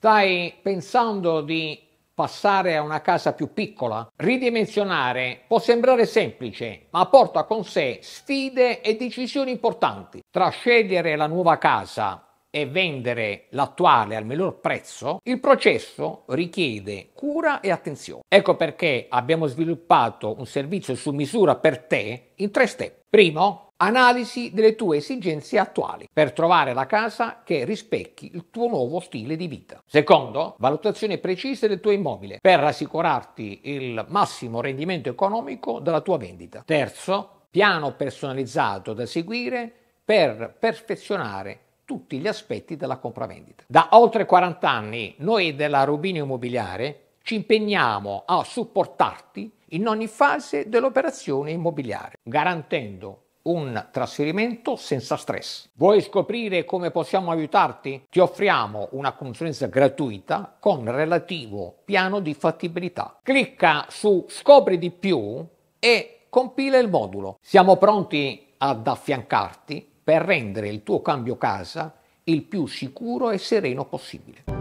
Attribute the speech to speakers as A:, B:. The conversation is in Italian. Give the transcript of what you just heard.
A: Stai pensando di passare a una casa più piccola? Ridimensionare può sembrare semplice, ma porta con sé sfide e decisioni importanti. Tra scegliere la nuova casa e vendere l'attuale al miglior prezzo, il processo richiede cura e attenzione. Ecco perché abbiamo sviluppato un servizio su misura per te in tre step. Primo, Analisi delle tue esigenze attuali per trovare la casa che rispecchi il tuo nuovo stile di vita. Secondo, valutazione precisa del tuo immobile per assicurarti il massimo rendimento economico dalla tua vendita. Terzo, piano personalizzato da seguire per perfezionare tutti gli aspetti della compravendita. Da oltre 40 anni noi della Rubino Immobiliare ci impegniamo a supportarti in ogni fase dell'operazione immobiliare, garantendo un trasferimento senza stress. Vuoi scoprire come possiamo aiutarti? Ti offriamo una consulenza gratuita con relativo piano di fattibilità. Clicca su Scopri di più e compila il modulo. Siamo pronti ad affiancarti per rendere il tuo cambio casa il più sicuro e sereno possibile.